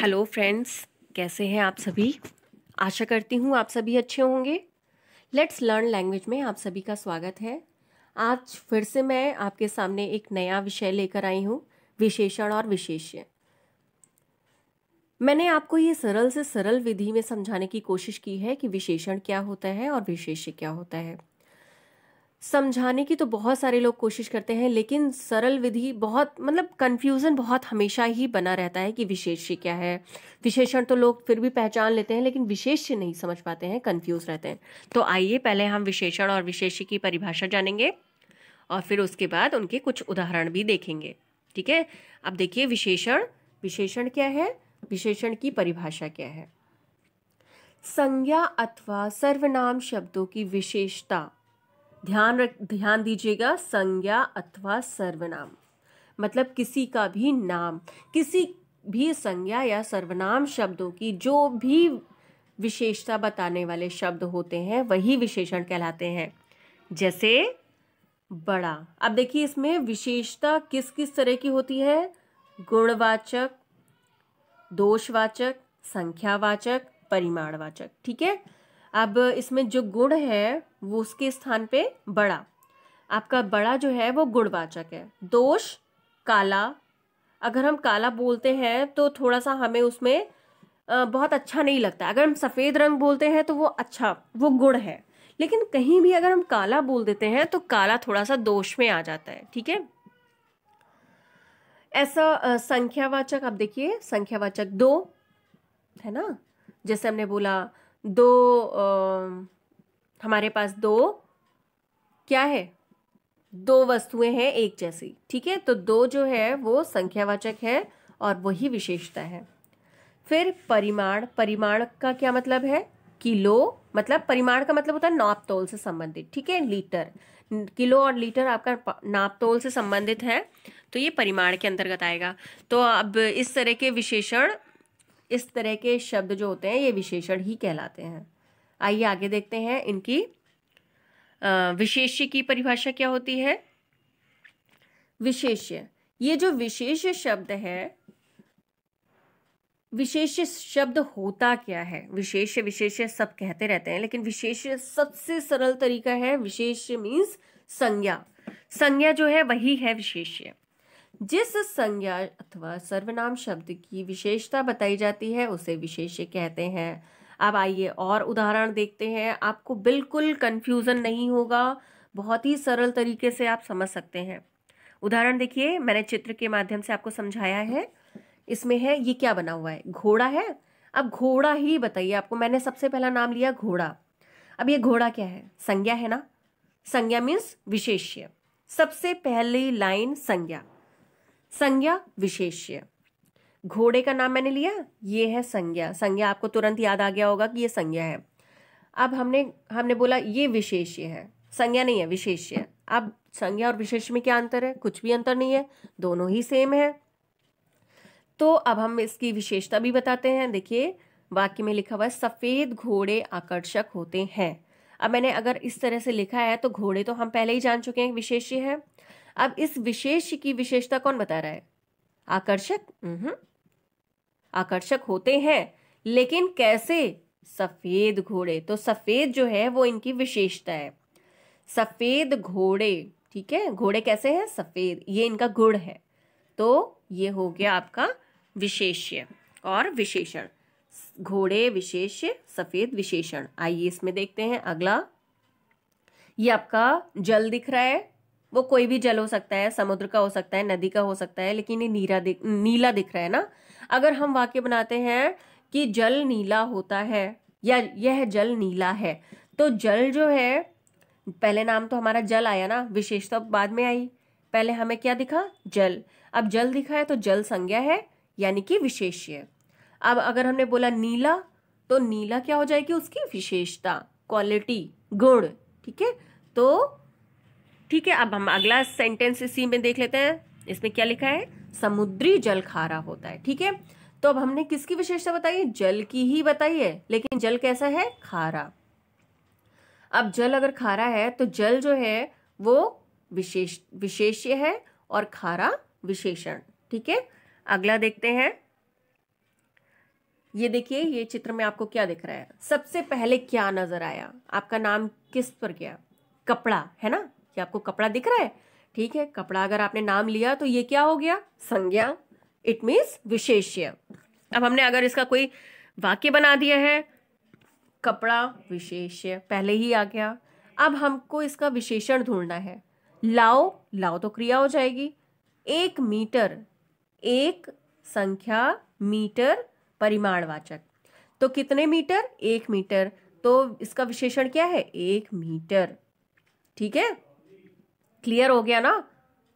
hello friends कैसे हैं आप सभी आशा करती हूँ आप सभी अच्छे होंगे लेट्स लर्न लैंग्वेज में आप सभी का स्वागत है आज फिर से मैं आपके सामने एक नया विषय लेकर आई हूँ विशेषण और विशेष्य मैंने आपको ये सरल से सरल विधि में समझाने की कोशिश की है कि विशेषण क्या होता है और विशेष्य क्या होता है समझाने की तो बहुत सारे लोग कोशिश करते हैं लेकिन सरल विधि बहुत मतलब कन्फ्यूज़न बहुत हमेशा ही बना रहता है कि विशेष्य क्या है विशेषण तो लोग फिर भी पहचान लेते हैं लेकिन विशेष्य नहीं समझ पाते हैं कन्फ्यूज़ रहते हैं तो आइए पहले हम विशेषण और विशेष्य की परिभाषा जानेंगे और फिर उसके बाद उनके कुछ उदाहरण भी देखेंगे ठीक है अब देखिए विशेषण विशेषण क्या है विशेषण की परिभाषा क्या है संज्ञा अथवा सर्वनाम शब्दों की विशेषता ध्यान रख ध्यान दीजिएगा संज्ञा अथवा सर्वनाम मतलब किसी का भी नाम किसी भी संज्ञा या सर्वनाम शब्दों की जो भी विशेषता बताने वाले शब्द होते हैं वही विशेषण कहलाते हैं जैसे बड़ा अब देखिए इसमें विशेषता किस किस तरह की होती है गुणवाचक दोषवाचक संख्यावाचक परिमाणवाचक ठीक है अब इसमें जो गुण है वो उसके स्थान पे बड़ा आपका बड़ा जो है वो गुणवाचक है दोष काला अगर हम काला बोलते हैं तो थोड़ा सा हमें उसमें बहुत अच्छा नहीं लगता अगर हम सफ़ेद रंग बोलते हैं तो वो अच्छा वो गुण है लेकिन कहीं भी अगर हम काला बोल देते हैं तो काला थोड़ा सा दोष में आ जाता है ठीक है ऐसा संख्यावाचक आप देखिए संख्यावाचक दो है ना जैसे हमने बोला दो आ, हमारे पास दो क्या है दो वस्तुएं हैं एक जैसी ठीक है तो दो जो है वो संख्यावाचक है और वही विशेषता है फिर परिमाण परिमाण का क्या मतलब है किलो मतलब परिमाण का मतलब होता है नाप तोल से संबंधित ठीक है लीटर किलो और लीटर आपका नाप तोल से संबंधित है तो ये परिमाण के अंतर्गत आएगा तो अब इस तरह के विशेषण इस तरह के शब्द जो होते हैं ये विशेषण ही कहलाते हैं आइए आगे देखते हैं इनकी विशेष्य की परिभाषा क्या होती है विशेष्य ये जो विशेष शब्द है विशेष शब्द होता क्या है विशेष विशेष सब कहते रहते हैं लेकिन विशेष सबसे सरल तरीका है विशेष मीन्स संज्ञा संज्ञा जो है वही है विशेष्य जिस संज्ञा अथवा सर्वनाम शब्द की विशेषता बताई जाती है उसे विशेष्य कहते हैं अब आइए और उदाहरण देखते हैं आपको बिल्कुल कन्फ्यूज़न नहीं होगा बहुत ही सरल तरीके से आप समझ सकते हैं उदाहरण देखिए मैंने चित्र के माध्यम से आपको समझाया है इसमें है ये क्या बना हुआ है घोड़ा है अब घोड़ा ही बताइए आपको मैंने सबसे पहला नाम लिया घोड़ा अब ये घोड़ा क्या है संज्ञा है ना संज्ञा मीन्स विशेष्य सबसे पहली लाइन संज्ञा संज्ञा विशेष्य घोड़े का नाम मैंने लिया ये है संज्ञा संज्ञा आपको तुरंत याद आ गया होगा कि ये संज्ञा है अब हमने हमने बोला ये विशेष्य है संज्ञा नहीं है विशेष्य अब संज्ञा और विशेष में क्या अंतर है कुछ भी अंतर नहीं है दोनों ही सेम है तो अब हम इसकी विशेषता भी बताते हैं देखिए वाक्य में लिखा हुआ है सफ़ेद घोड़े आकर्षक होते हैं अब मैंने अगर इस तरह से लिखा है तो घोड़े तो हम पहले ही जान चुके हैं विशेष्य है अब इस विशेष की विशेषता कौन बता रहा है आकर्षक आकर्षक होते हैं लेकिन कैसे सफेद घोड़े तो सफेद जो है वो इनकी विशेषता है सफेद घोड़े ठीक है घोड़े कैसे हैं सफेद ये इनका गुण है तो ये हो गया आपका विशेष्य और विशेषण घोड़े विशेष्य सफेद विशेषण आइए इसमें देखते हैं अगला ये आपका जल दिख रहा है वो कोई भी जल हो सकता है समुद्र का हो सकता है नदी का हो सकता है लेकिन ये नीरा दिख नीला दिख रहा है ना अगर हम वाक्य बनाते हैं कि जल नीला होता है या यह जल नीला है तो जल जो है पहले नाम तो हमारा जल आया ना विशेषता बाद में आई पहले हमें क्या दिखा जल अब जल दिखा है तो जल संज्ञा है यानी कि विशेष्य अब अगर हमने बोला नीला तो नीला क्या हो जाएगी उसकी विशेषता क्वालिटी गुण ठीक है तो ठीक है अब हम अगला सेंटेंस इसी में देख लेते हैं इसमें क्या लिखा है समुद्री जल खारा होता है ठीक है तो अब हमने किसकी विशेषता बताई जल की ही बताई है लेकिन जल कैसा है खारा अब जल अगर खारा है तो जल जो है वो विशेष विशेष्य है और खारा विशेषण ठीक है अगला देखते हैं ये देखिए ये चित्र में आपको क्या दिख रहा है सबसे पहले क्या नजर आया आपका नाम किस पर गया कपड़ा है ना कि आपको कपड़ा दिख रहा है ठीक है कपड़ा अगर आपने नाम लिया तो ये क्या हो गया संज्ञा इट मीन्स विशेष्य अब हमने अगर इसका कोई वाक्य बना दिया है कपड़ा विशेष्य पहले ही आ गया अब हमको इसका विशेषण ढूंढना है लाओ लाओ तो क्रिया हो जाएगी एक मीटर एक संख्या मीटर परिमाणवाचक तो कितने मीटर एक मीटर तो इसका विशेषण क्या है एक मीटर ठीक है क्लियर हो गया ना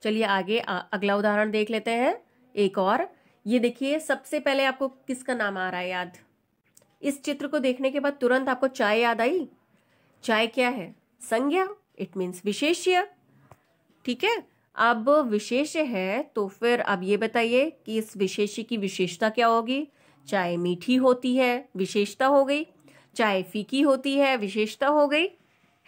चलिए आगे आ, अगला उदाहरण देख लेते हैं एक और ये देखिए सबसे पहले आपको किसका नाम आ रहा है याद इस चित्र को देखने के बाद तुरंत आपको चाय याद आई चाय क्या है संज्ञा इट मीन्स विशेष्य ठीक है अब विशेष्य है तो फिर अब ये बताइए कि इस विशेष्य की विशेषता क्या होगी चाय मीठी होती है विशेषता हो गई चाय फीकी होती है विशेषता हो गई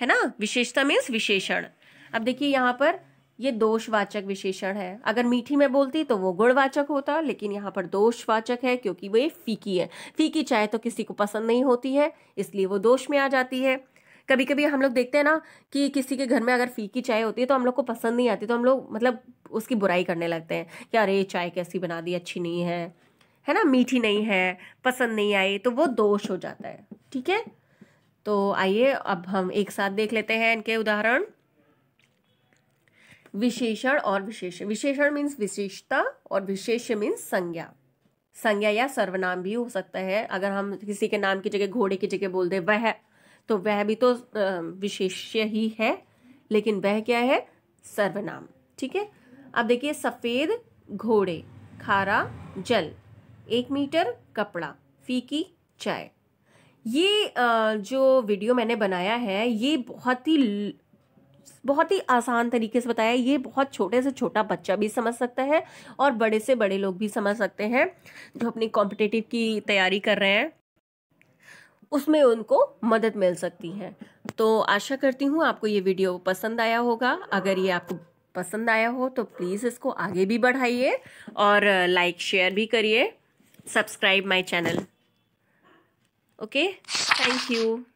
है ना विशेषता मीन्स विशेषण अब देखिए यहाँ पर ये दोषवाचक विशेषण है अगर मीठी में बोलती तो वो गुणवाचक होता लेकिन यहाँ पर दोषवाचक है क्योंकि वो फीकी है फीकी चाय तो किसी को पसंद नहीं होती है इसलिए वो दोष में आ जाती है कभी कभी हम लोग देखते हैं ना कि किसी के घर में अगर फीकी चाय होती है तो हम लोग को पसंद नहीं आती तो हम लोग मतलब उसकी बुराई करने लगते हैं कि अरे चाय कैसी बना दी अच्छी नहीं है है ना मीठी नहीं है पसंद नहीं आई तो वो दोष हो जाता है ठीक है तो आइए अब हम एक साथ देख लेते हैं इनके उदाहरण विशेषण और विशेष विशेषण मीन्स विशेषता और विशेष मीन्स संज्ञा संज्ञा या सर्वनाम भी हो सकता है अगर हम किसी के नाम की जगह घोड़े की जगह बोल दें वह तो वह भी तो विशेष्य ही है लेकिन वह क्या है सर्वनाम ठीक है अब देखिए सफ़ेद घोड़े खारा जल एक मीटर कपड़ा फीकी चाय ये जो वीडियो मैंने बनाया है ये बहुत ही बहुत ही आसान तरीके से बताया ये बहुत छोटे से छोटा बच्चा भी समझ सकता है और बड़े से बड़े लोग भी समझ सकते हैं जो अपनी कॉम्पिटिटिव की तैयारी कर रहे हैं उसमें उनको मदद मिल सकती है तो आशा करती हूँ आपको ये वीडियो पसंद आया होगा अगर ये आपको पसंद आया हो तो प्लीज़ इसको आगे भी बढ़ाइए और लाइक शेयर भी करिए subscribe my channel okay thank you